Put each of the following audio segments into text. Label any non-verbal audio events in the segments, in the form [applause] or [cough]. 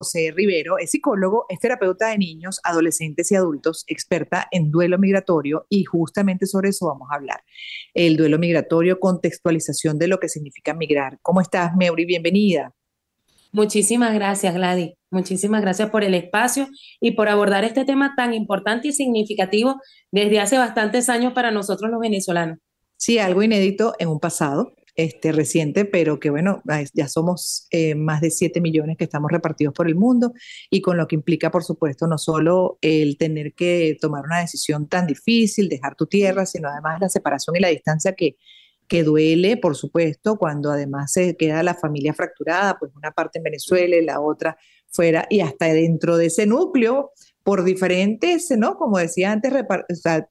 José Rivero es psicólogo, es terapeuta de niños, adolescentes y adultos, experta en duelo migratorio y justamente sobre eso vamos a hablar. El duelo migratorio, contextualización de lo que significa migrar. ¿Cómo estás, Meuri? Bienvenida. Muchísimas gracias, Gladys. Muchísimas gracias por el espacio y por abordar este tema tan importante y significativo desde hace bastantes años para nosotros los venezolanos. Sí, algo inédito en un pasado este, reciente, pero que bueno, ah, ya somos eh, más de 7 millones que estamos repartidos por el mundo y con lo que implica, por supuesto, no solo el tener que tomar una decisión tan difícil, dejar tu tierra, sino además la separación y la distancia que, que duele, por supuesto, cuando además se queda la familia fracturada, pues una parte en Venezuela y la otra fuera, y hasta dentro de ese núcleo por diferentes, ¿no? Como decía antes, por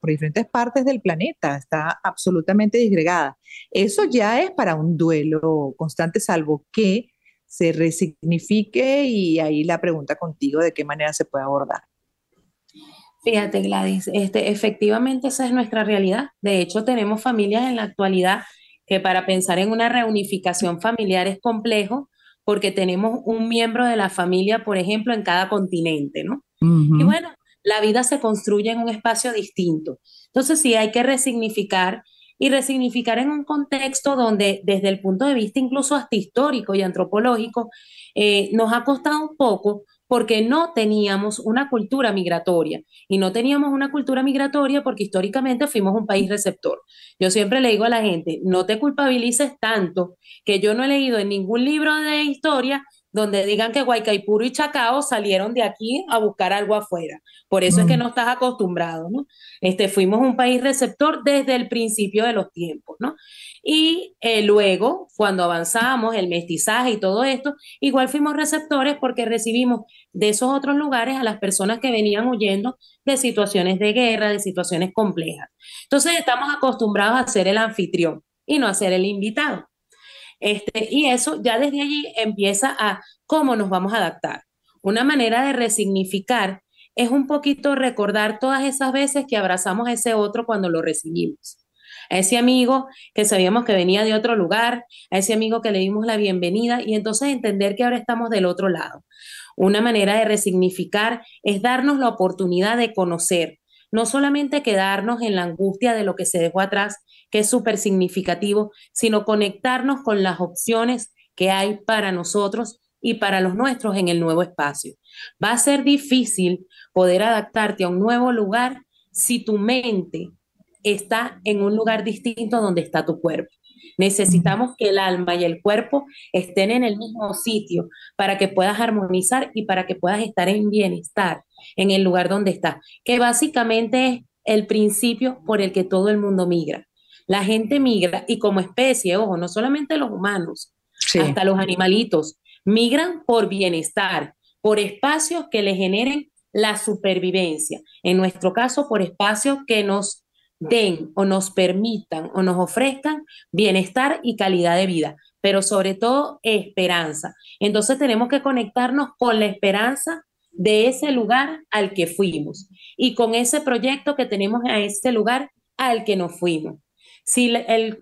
diferentes partes del planeta, está absolutamente disgregada. Eso ya es para un duelo constante, salvo que se resignifique y ahí la pregunta contigo de qué manera se puede abordar. Fíjate, Gladys, este, efectivamente esa es nuestra realidad. De hecho, tenemos familias en la actualidad que para pensar en una reunificación familiar es complejo porque tenemos un miembro de la familia, por ejemplo, en cada continente, ¿no? Y bueno, la vida se construye en un espacio distinto. Entonces sí hay que resignificar y resignificar en un contexto donde desde el punto de vista incluso hasta histórico y antropológico eh, nos ha costado un poco porque no teníamos una cultura migratoria. Y no teníamos una cultura migratoria porque históricamente fuimos un país receptor. Yo siempre le digo a la gente, no te culpabilices tanto que yo no he leído en ningún libro de historia donde digan que Guaycaipuro y Chacao salieron de aquí a buscar algo afuera. Por eso es que mm. no estás acostumbrado, ¿no? Este, fuimos un país receptor desde el principio de los tiempos, ¿no? Y eh, luego, cuando avanzamos, el mestizaje y todo esto, igual fuimos receptores porque recibimos de esos otros lugares a las personas que venían huyendo de situaciones de guerra, de situaciones complejas. Entonces estamos acostumbrados a ser el anfitrión y no a ser el invitado. Este, y eso ya desde allí empieza a cómo nos vamos a adaptar. Una manera de resignificar es un poquito recordar todas esas veces que abrazamos a ese otro cuando lo recibimos. A ese amigo que sabíamos que venía de otro lugar, a ese amigo que le dimos la bienvenida y entonces entender que ahora estamos del otro lado. Una manera de resignificar es darnos la oportunidad de conocer, no solamente quedarnos en la angustia de lo que se dejó atrás, que es súper significativo, sino conectarnos con las opciones que hay para nosotros y para los nuestros en el nuevo espacio. Va a ser difícil poder adaptarte a un nuevo lugar si tu mente está en un lugar distinto donde está tu cuerpo. Necesitamos que el alma y el cuerpo estén en el mismo sitio para que puedas armonizar y para que puedas estar en bienestar en el lugar donde estás, que básicamente es el principio por el que todo el mundo migra. La gente migra y como especie, ojo, no solamente los humanos, hasta los animalitos, migran por bienestar, por espacios que le generen la supervivencia. En nuestro caso, por espacios que nos den o nos permitan o nos ofrezcan bienestar y calidad de vida, pero sobre todo esperanza. Entonces tenemos que conectarnos con la esperanza de ese lugar al que fuimos y con ese proyecto que tenemos a ese lugar al que nos fuimos. Si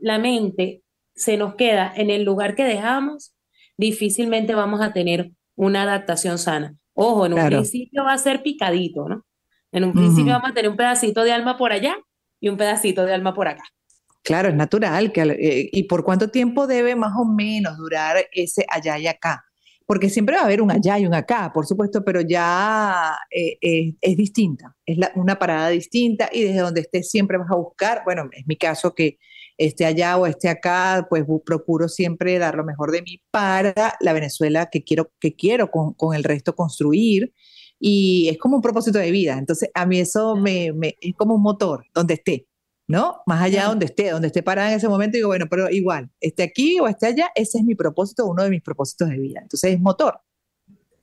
la, mente se nos queda en el lugar que dejamos, difícilmente vamos a tener una adaptación sana. Ojo, en un principio va a ser picadito, ¿no? En un principio vamos a tener un pedacito de alma por allá y un pedacito de alma por acá. Claro, es natural. Que, eh, ¿Y por cuánto tiempo debe más o menos durar ese allá y acá? porque siempre va a haber un allá y un acá, por supuesto, pero ya eh, eh, es distinta, es una parada distinta y desde donde esté siempre vas a buscar, bueno, es mi caso que esté allá o esté acá, pues procuro siempre dar lo mejor de mí para la Venezuela que quiero, que quiero con, el resto construir y es como un propósito de vida, entonces a mí eso me, es como un motor donde esté. ¿no? Más allá donde esté, donde esté parada en ese momento, digo, bueno, pero igual, esté aquí o esté allá, ese es mi propósito, uno de mis propósitos de vida. Entonces es motor.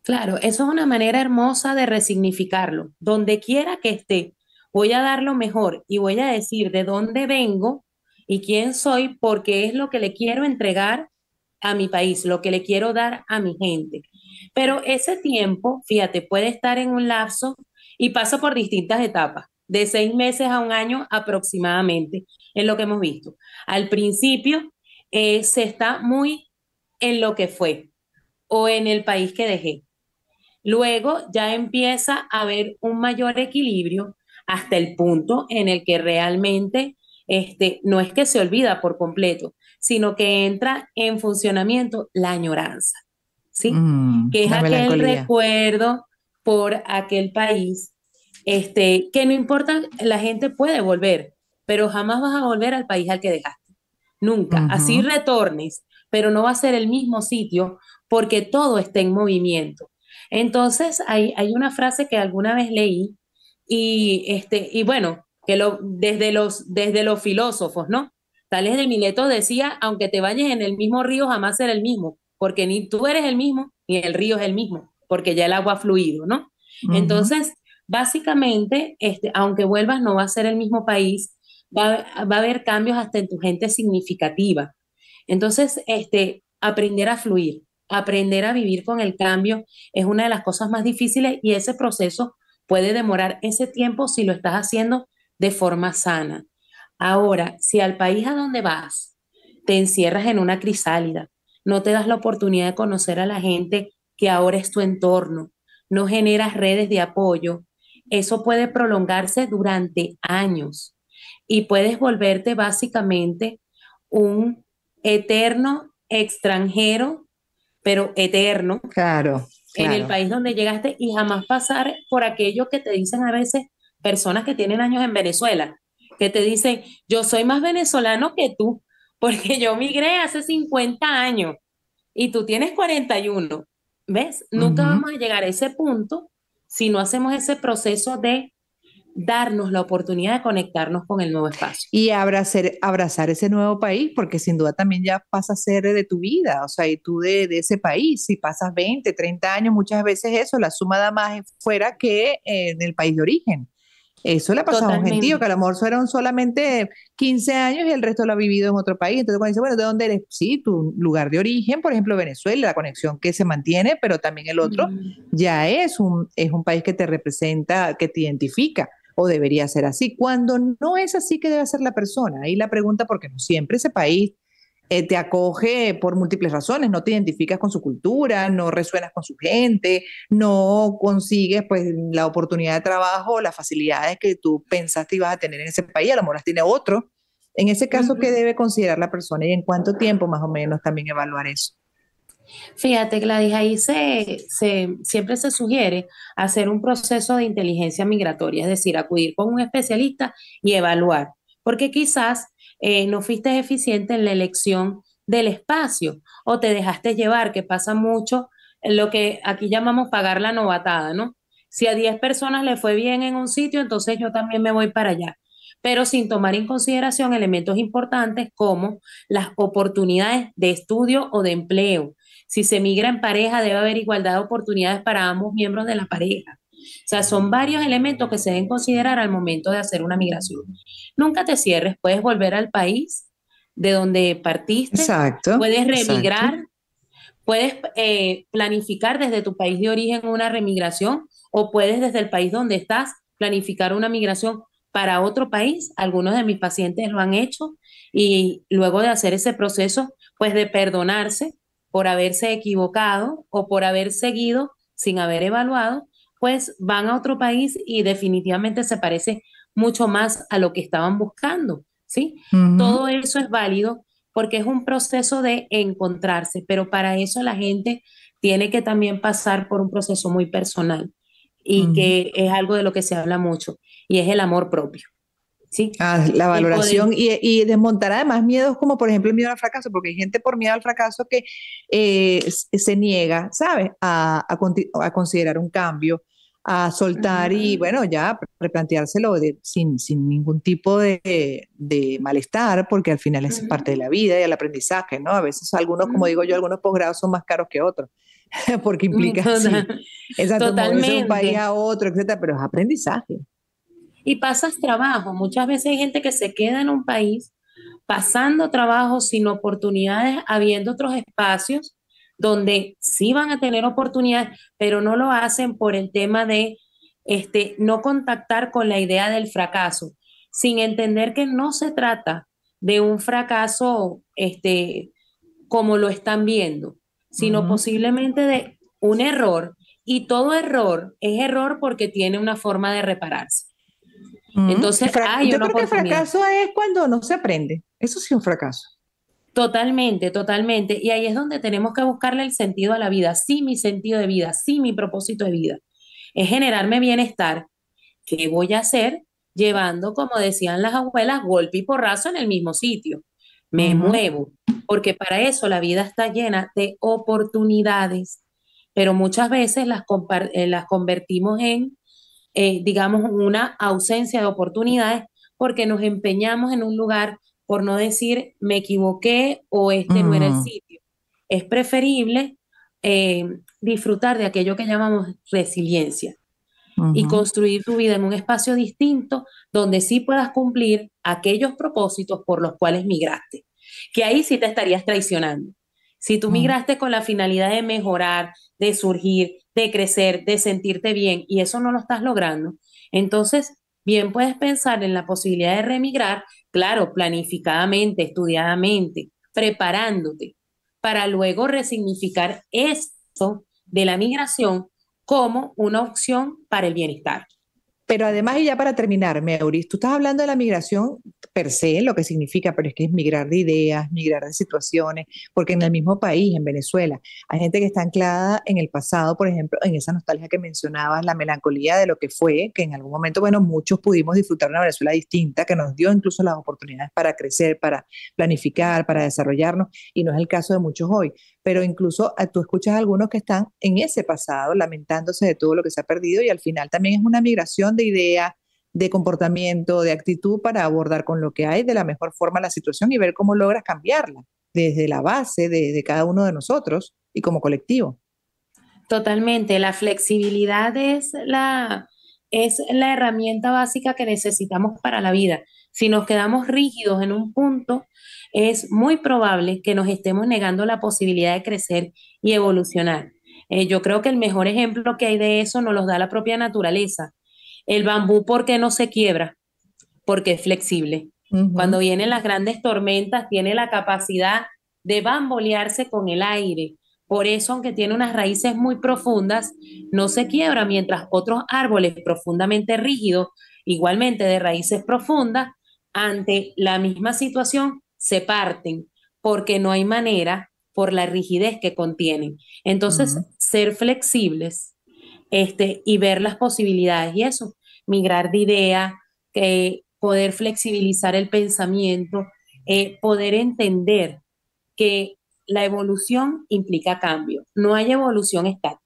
Claro, eso es una manera hermosa de resignificarlo. Donde quiera que esté, voy a dar lo mejor y voy a decir de dónde vengo y quién soy, porque es lo que le quiero entregar a mi país, lo que le quiero dar a mi gente. Pero ese tiempo, fíjate, puede estar en un lapso y pasa por distintas etapas de seis meses a un año aproximadamente, es lo que hemos visto. Al principio eh, se está muy en lo que fue o en el país que dejé. Luego ya empieza a haber un mayor equilibrio hasta el punto en el que realmente este, no es que se olvida por completo, sino que entra en funcionamiento la añoranza, ¿sí? Mm, que es aquel recuerdo por aquel país, este, que no importa, la gente puede volver, pero jamás vas a volver al país al que dejaste. Nunca. Así retornes, pero no va a ser el mismo sitio porque todo está en movimiento. Entonces, hay, hay una frase que alguna vez leí y, este, y bueno, que lo, desde, los, desde los filósofos, ¿no? Tales de Mileto decía, aunque te bañes en el mismo río, jamás será el mismo, porque ni tú eres el mismo, ni el río es el mismo, porque ya el agua ha fluido, ¿no? Entonces, Básicamente, este, aunque vuelvas, no va a ser el mismo país, va, a haber cambios hasta en tu gente significativa. Entonces, este, aprender a fluir, aprender a vivir con el cambio es una de las cosas más difíciles y ese proceso puede demorar ese tiempo si lo estás haciendo de forma sana. Ahora, si al país a donde vas te encierras en una crisálida, no te das la oportunidad de conocer a la gente que ahora es tu entorno, no generas redes de apoyo, eso puede prolongarse durante años y puedes volverte básicamente un eterno extranjero, pero eterno. Claro. En el país donde llegaste y jamás pasar por aquello que te dicen a veces personas que tienen años en Venezuela, que te dicen, yo soy más venezolano que tú, porque yo migré hace 50 años y tú tienes 41. ¿Ves? Nunca vamos a llegar a ese punto si no hacemos ese proceso de darnos la oportunidad de conectarnos con el nuevo espacio. Y abrazar, abrazar ese nuevo país, porque sin duda también ya pasa a ser de tu vida, o sea, y tú de, de ese país, si pasas 20, 30 años, muchas veces eso, la suma da más fuera que en el país de origen. Eso le ha pasado a un gentío, que a lo fueron solamente 15 años y el resto lo ha vivido en otro país. Entonces, cuando dice, bueno, ¿de dónde eres? Sí, tu lugar de origen, por ejemplo, Venezuela, la conexión que se mantiene, pero también el otro mm. ya es un, es un país que te representa, que te identifica, o debería ser así. Cuando no es así, que debe ser la persona? Ahí la pregunta, porque no siempre ese país eh, te acoge por múltiples razones, no te identificas con su cultura, no resuenas con su gente, no consigues pues la oportunidad de trabajo, las facilidades que tú pensaste ibas a tener en ese país, a lo mejor tiene otro. En ese caso, ¿qué debe considerar la persona y en cuánto tiempo más o menos también evaluar eso? Fíjate, Gladys, ahí se, se, siempre se sugiere hacer un proceso de inteligencia migratoria, es decir, acudir con un especialista y evaluar, porque quizás eh, no fuiste eficiente en la elección del espacio o te dejaste llevar, que pasa mucho lo que aquí llamamos pagar la novatada, ¿no? Si a 10 personas le fue bien en un sitio, entonces yo también me voy para allá, pero sin tomar en consideración elementos importantes como las oportunidades de estudio o de empleo. Si se migra en pareja, debe haber igualdad de oportunidades para ambos miembros de la pareja. O sea, son varios elementos que se deben considerar al momento de hacer una migración. Nunca te cierres, puedes volver al país de donde partiste, exacto, puedes remigrar, puedes eh, planificar desde tu país de origen una remigración o puedes desde el país donde estás planificar una migración para otro país. Algunos de mis pacientes lo han hecho y luego de hacer ese proceso, pues de perdonarse por haberse equivocado o por haber seguido sin haber evaluado, pues van a otro país y definitivamente se parece mucho más a lo que estaban buscando, ¿sí? Todo eso es válido porque es un proceso de encontrarse, pero para eso la gente tiene que también pasar por un proceso muy personal y que es algo de lo que se habla mucho y es el amor propio. ¿sí? Ah, la valoración y, desmontar además miedos como por ejemplo el miedo al fracaso, porque hay gente por miedo al fracaso que eh, se niega, ¿sabes?, a, considerar un cambio a soltar y bueno, ya replanteárselo sin, ningún tipo de, malestar, porque al final es parte de la vida y el aprendizaje, ¿no? A veces algunos, como digo yo, algunos posgrados son más caros que otros, [laughs] porque mm, implica [laughs] un país a otro, etcétera, pero es aprendizaje. Y pasas trabajo, muchas veces hay gente que se queda en un país pasando trabajo sin oportunidades, habiendo otros espacios donde sí van a tener oportunidad, pero no lo hacen por el tema de este, no contactar con la idea del fracaso, sin entender que no se trata de un fracaso este, como lo están viendo, sino posiblemente de un error. Y todo error es error porque tiene una forma de repararse. Entonces, yo creo que fracaso es cuando no se aprende. Eso sí es un fracaso. Totalmente, totalmente. Y ahí es donde tenemos que buscarle el sentido a la vida. Sí, mi sentido de vida, sí, mi propósito de vida. Es generarme bienestar. ¿Qué voy a hacer? Llevando, como decían las abuelas, golpe y porrazo en el mismo sitio. Me muevo, porque para eso la vida está llena de oportunidades, pero muchas veces las, eh, convertimos en, eh, digamos, una ausencia de oportunidades porque nos empeñamos en un lugar por no decir me equivoqué o este no era el mm. sitio. Es preferible eh, disfrutar de aquello que llamamos resiliencia y construir tu vida en un espacio distinto donde sí puedas cumplir aquellos propósitos por los cuales migraste, que ahí sí te estarías traicionando. Si tú mm. migraste con la finalidad de mejorar, de surgir, de crecer, de sentirte bien y eso no lo estás logrando, entonces bien puedes pensar en la posibilidad de remigrar, claro, planificadamente, estudiadamente, preparándote, para luego resignificar esto de la migración como una opción para el bienestar. Pero además, y ya para terminar, Meuris, tú estás hablando de la migración per se lo que significa, pero es que es migrar de ideas, migrar de situaciones, porque en el mismo país, en Venezuela, hay gente que está anclada en el pasado, por ejemplo, en esa nostalgia que mencionabas, la melancolía de lo que fue, que en algún momento, bueno, muchos pudimos disfrutar una Venezuela distinta, que nos dio incluso las oportunidades para crecer, para planificar, para desarrollarnos, y no es el caso de muchos hoy. Pero incluso eh, tú escuchas a algunos que están en ese pasado, lamentándose de todo lo que se ha perdido, y al final también es una migración de ideas, de comportamiento, de actitud para abordar con lo que hay de la mejor forma la situación y ver cómo logras cambiarla desde la base de, cada uno de nosotros y como colectivo. Totalmente, la flexibilidad es la, es la herramienta básica que necesitamos para la vida. Si nos quedamos rígidos en un punto, es muy probable que nos estemos negando la posibilidad de crecer y evolucionar. Eh, yo creo que el mejor ejemplo que hay de eso nos lo da la propia naturaleza. El bambú, ¿por qué no se quiebra? Porque es flexible. Cuando vienen las grandes tormentas, tiene la capacidad de bambolearse con el aire. Por eso, aunque tiene unas raíces muy profundas, no se quiebra, mientras otros árboles profundamente rígidos, igualmente de raíces profundas, ante la misma situación se parten, porque no hay manera por la rigidez que contienen. Entonces, ser flexibles este, y ver las posibilidades y eso, migrar de idea, que eh, poder flexibilizar el pensamiento, eh, poder entender que la evolución implica cambio, no hay evolución estática.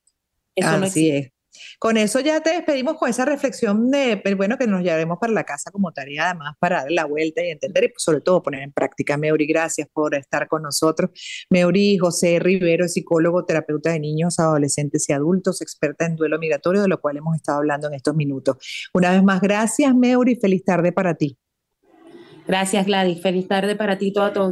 Eso Así no es. Con eso ya te despedimos con esa reflexión de, pues, bueno, que nos llevaremos para la casa como tarea, además, para dar la vuelta y entender y pues, sobre todo poner en práctica. Meuri, gracias por estar con nosotros. Meuri José Rivero, psicólogo, terapeuta de niños, adolescentes y adultos, experta en duelo migratorio, de lo cual hemos estado hablando en estos minutos. Una vez más, gracias, Meuri, feliz tarde para ti. Gracias, Gladys. Feliz tarde para ti y toda tu